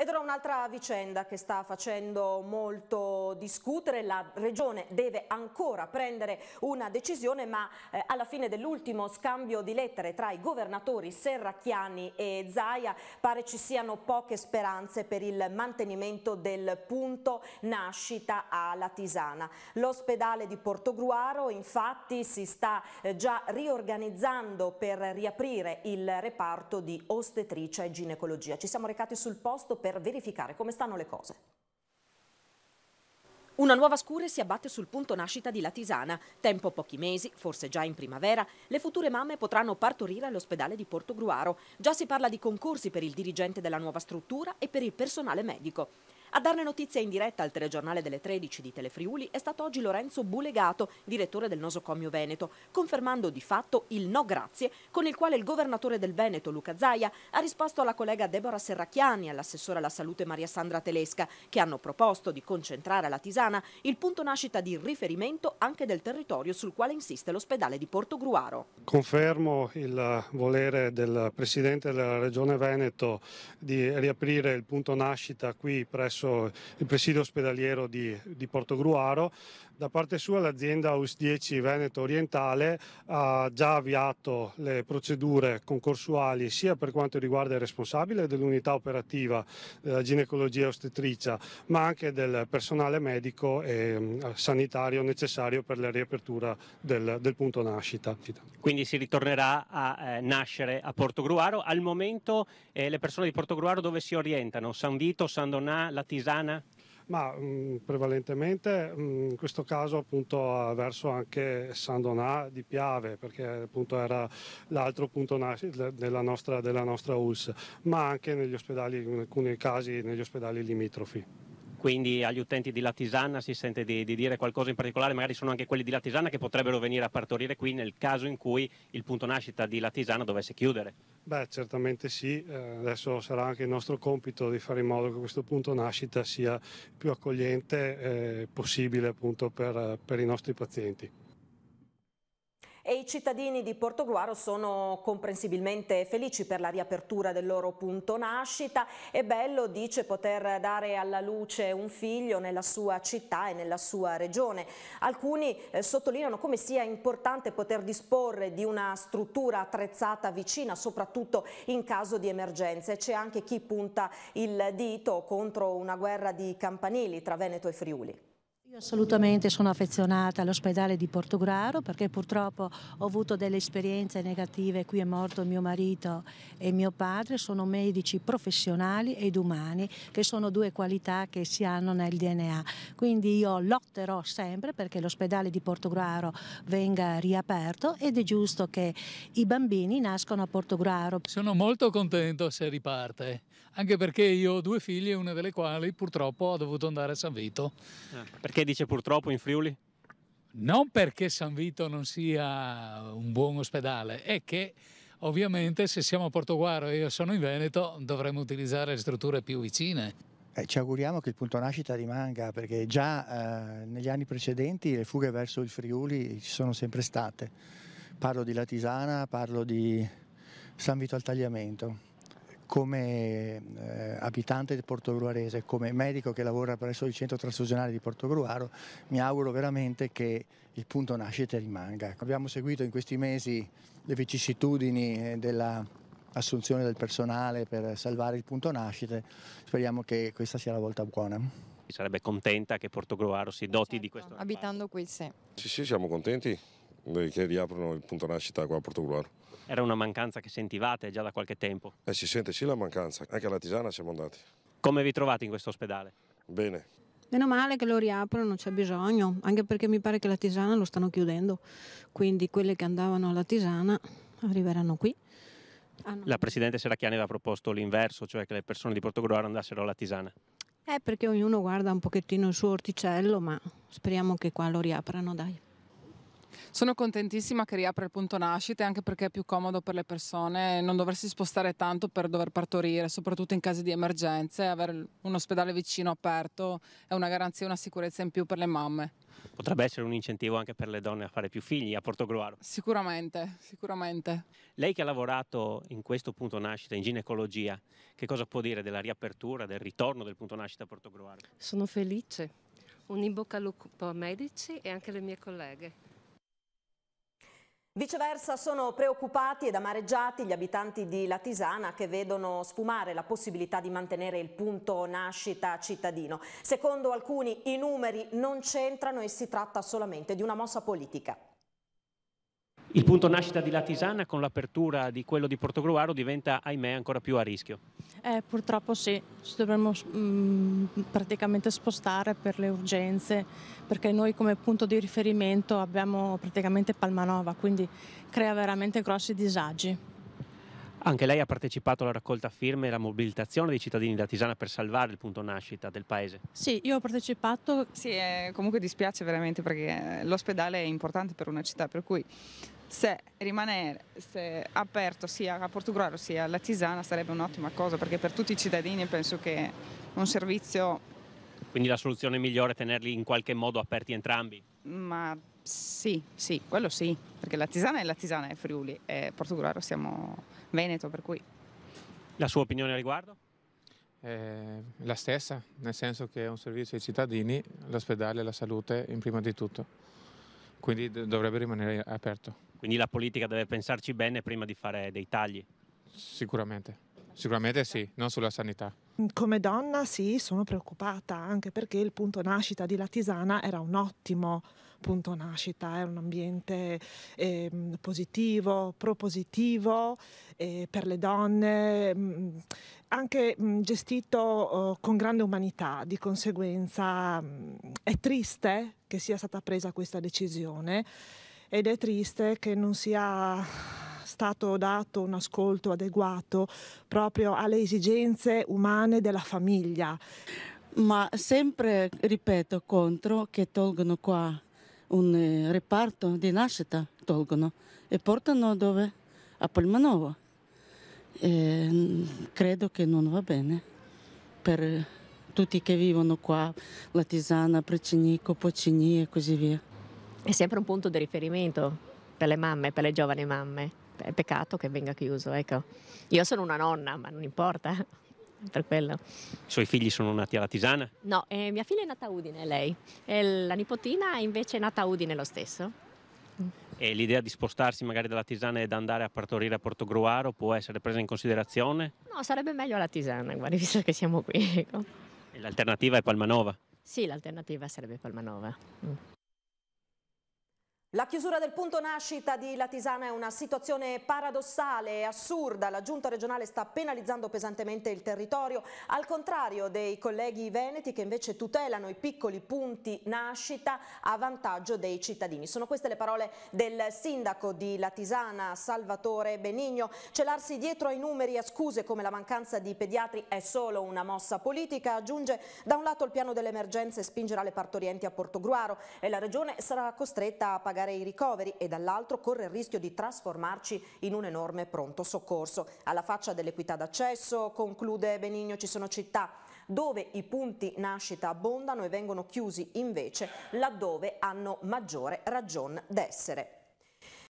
Ed ora un'altra vicenda che sta facendo molto discutere, la Regione deve ancora prendere una decisione ma eh, alla fine dell'ultimo scambio di lettere tra i governatori Serracchiani e Zaia pare ci siano poche speranze per il mantenimento del punto nascita alla Tisana. L'ospedale di Portogruaro infatti si sta eh, già riorganizzando per riaprire il reparto di ostetricia e ginecologia. Ci siamo recati sul posto per per verificare come stanno le cose. Una nuova scure si abbatte sul punto nascita di La Latisana. Tempo pochi mesi, forse già in primavera, le future mamme potranno partorire all'ospedale di Portogruaro. Già si parla di concorsi per il dirigente della nuova struttura e per il personale medico. A darne notizia in diretta al telegiornale delle 13 di Telefriuli è stato oggi Lorenzo Bulegato, direttore del nosocomio Veneto, confermando di fatto il no grazie con il quale il governatore del Veneto, Luca Zaia, ha risposto alla collega Deborah Serracchiani e all'assessore alla salute Maria Sandra Telesca, che hanno proposto di concentrare alla Tisana il punto nascita di riferimento anche del territorio sul quale insiste l'ospedale di Porto Gruaro. Confermo il volere del Presidente della Regione Veneto di riaprire il punto nascita qui presso presso il presidio ospedaliero di, di Portogruaro. Da parte sua l'azienda US 10 Veneto Orientale ha già avviato le procedure concorsuali sia per quanto riguarda il responsabile dell'unità operativa della eh, ginecologia ostetricia, ma anche del personale medico e mm, sanitario necessario per la riapertura del, del punto nascita. Quindi si ritornerà a eh, nascere a Portogruaro. Al momento eh, le persone di Portogruaro dove si orientano? San Vito, San Donà, la artigiana? Ma mh, mm, prevalentemente mh, mm, in questo caso appunto verso anche San Donà di Piave perché appunto era l'altro punto della nostra, della nostra ULS, ma anche negli ospedali, in alcuni casi negli ospedali limitrofi quindi agli utenti di Latisana si sente di, di, dire qualcosa in particolare, magari sono anche quelli di Latisana che potrebbero venire a partorire qui nel caso in cui il punto nascita di Latisana dovesse chiudere. Beh, certamente sì, eh, adesso sarà anche il nostro compito di fare in modo che questo punto nascita sia più accogliente possibile appunto per, per i nostri pazienti e i cittadini di Portoguaro sono comprensibilmente felici per la riapertura del loro punto nascita. È bello, dice, poter dare alla luce un figlio nella sua città e nella sua regione. Alcuni eh, sottolineano come sia importante poter disporre di una struttura attrezzata vicina, soprattutto in caso di emergenze. C'è anche chi punta il dito contro una guerra di campanili tra Veneto e Friuli. Io assolutamente sono affezionata all'ospedale di Portograro perché purtroppo ho avuto delle esperienze negative, qui è morto mio marito e mio padre, sono medici professionali ed umani che sono due qualità che si hanno nel DNA. Quindi io lotterò sempre perché l'ospedale di Portograro venga riaperto ed è giusto che i bambini nascono a Portograro. Sono molto contento se riparte anche perché io ho due figlie, una delle quali purtroppo ha dovuto andare a San Vito. Ah, perché dice purtroppo in Friuli? Non perché San Vito non sia un buon ospedale, è che ovviamente se siamo a Portoguaro e io sono in Veneto dovremmo utilizzare le strutture più vicine. Eh, ci auguriamo che il punto nascita rimanga perché già eh, negli anni precedenti le fughe verso il Friuli ci sono sempre state. Parlo di Latisana, parlo di San Vito al Tagliamento come eh, abitante di Portogruarese, come medico che lavora presso il centro trasfusionale di Portogruaro, mi auguro veramente che il punto nascita rimanga. Ecco, abbiamo seguito in questi mesi le vicissitudini eh, dell'assunzione del personale per salvare il punto nascite, speriamo che questa sia la volta buona. Mi sarebbe contenta che Portogruaro si doti certo, di questo. Abitando qui, sì. Sì, sì, siamo contenti che riaprono il punto nascita qua a Portogruaro. Era una mancanza che sentivate già da qualche tempo? Eh, si sente sì la mancanza, anche alla Tisana siamo andati. Come vi trovate in questo ospedale? Bene. Meno male che lo riaprono, non c'è bisogno, anche perché mi pare che la Tisana lo stanno chiudendo, quindi quelle che andavano alla Tisana arriveranno qui. Ah, no. La Presidente Seracchiani aveva proposto l'inverso, cioè che le persone di Portogruaro andassero alla Tisana. Eh, perché ognuno guarda un pochettino il suo orticello, ma speriamo che qua lo riaprano, dai. Sono contentissima che riapre il punto nascita anche perché è più comodo per le persone non doversi spostare tanto per dover partorire, soprattutto in casi di emergenze, avere un ospedale vicino aperto è una garanzia e una sicurezza in più per le mamme. Potrebbe essere un incentivo anche per le donne a fare più figli a Portogruaro? Sicuramente, sicuramente. Lei che ha lavorato in questo punto nascita, in ginecologia, che cosa può dire della riapertura, del ritorno del punto nascita a Portogruaro? Sono felice. Un in bocca al lupo a medici e anche alle mie colleghe. Viceversa sono preoccupati ed amareggiati gli abitanti di Latisana che vedono sfumare la possibilità di mantenere il punto nascita cittadino. Secondo alcuni i numeri non c'entrano e si tratta solamente di una mossa politica. Il punto nascita di Latisana con l'apertura di quello di Portogruaro diventa ahimè ancora più a rischio. Eh, purtroppo sì, ci dovremmo mm, praticamente spostare per le urgenze, perché noi come punto di riferimento abbiamo praticamente Palmanova, quindi crea veramente grossi disagi. Anche lei ha partecipato alla raccolta firme e alla mobilitazione dei cittadini della Tisana per salvare il punto nascita del paese. Sì, io ho partecipato. Sì, eh, comunque dispiace veramente perché eh, l'ospedale è importante per una città, per cui se rimanere se aperto sia a Portogallo sia alla Tisana sarebbe un'ottima cosa perché per tutti i cittadini penso che un servizio... Quindi la soluzione migliore è tenerli in qualche modo aperti entrambi? Ma sì, sì, quello sì, perché la Tisana è la Tisana, è Friuli e Portogallo siamo Veneto per cui... La sua opinione al riguardo? Eh, la stessa, nel senso che è un servizio ai cittadini, l'ospedale e la salute in prima di tutto, quindi dovrebbe rimanere aperto. Quindi la politica deve pensarci bene prima di fare dei tagli. Sicuramente, sicuramente sì, non sulla sanità. Come donna sì, sono preoccupata anche perché il punto nascita di La Tisana era un ottimo punto nascita, è un ambiente eh, positivo, propositivo eh, per le donne, mh, mm, anche mh, mm, gestito oh, con grande umanità, di conseguenza mh, mm, è triste che sia stata presa questa decisione ed è triste che non sia stato dato un ascolto adeguato proprio alle esigenze umane della famiglia. Ma sempre, ripeto, contro che tolgono qua un eh, reparto di nascita, tolgono e portano dove? A Palmanovo. E mm, credo che non va bene per eh, tutti che vivono qua, la tisana, Precinico, Pocini e così via è sempre un punto di riferimento per le mamme, per le giovani mamme. È peccato che venga chiuso, ecco. Io sono una nonna, ma non importa. Per quello. I suoi figli sono nati alla Tisana? No, eh, mia figlia è nata a Udine, lei. E la nipotina invece è nata a Udine lo stesso. E l'idea di spostarsi magari dalla Tisana ed andare a partorire a Porto Gruaro può essere presa in considerazione? No, sarebbe meglio alla Tisana, guardi, visto che siamo qui. Ecco. l'alternativa è Palmanova? Sì, l'alternativa sarebbe Palmanova. Mm. La chiusura del punto nascita di Latisana è una situazione paradossale e assurda. La giunta regionale sta penalizzando pesantemente il territorio, al contrario dei colleghi veneti che invece tutelano i piccoli punti nascita a vantaggio dei cittadini. Sono queste le parole del sindaco di Latisana, Salvatore Benigno. Celarsi dietro ai numeri a scuse come la mancanza di pediatri è solo una mossa politica. Aggiunge da un lato il piano delle emergenze spingerà le partorienti a Portogruaro e la regione sarà costretta a pagare pagare i ricoveri e dall'altro corre il rischio di trasformarci in un enorme pronto soccorso. Alla faccia dell'equità d'accesso, conclude Benigno, ci sono città dove i punti nascita abbondano e vengono chiusi invece laddove hanno maggiore ragion d'essere.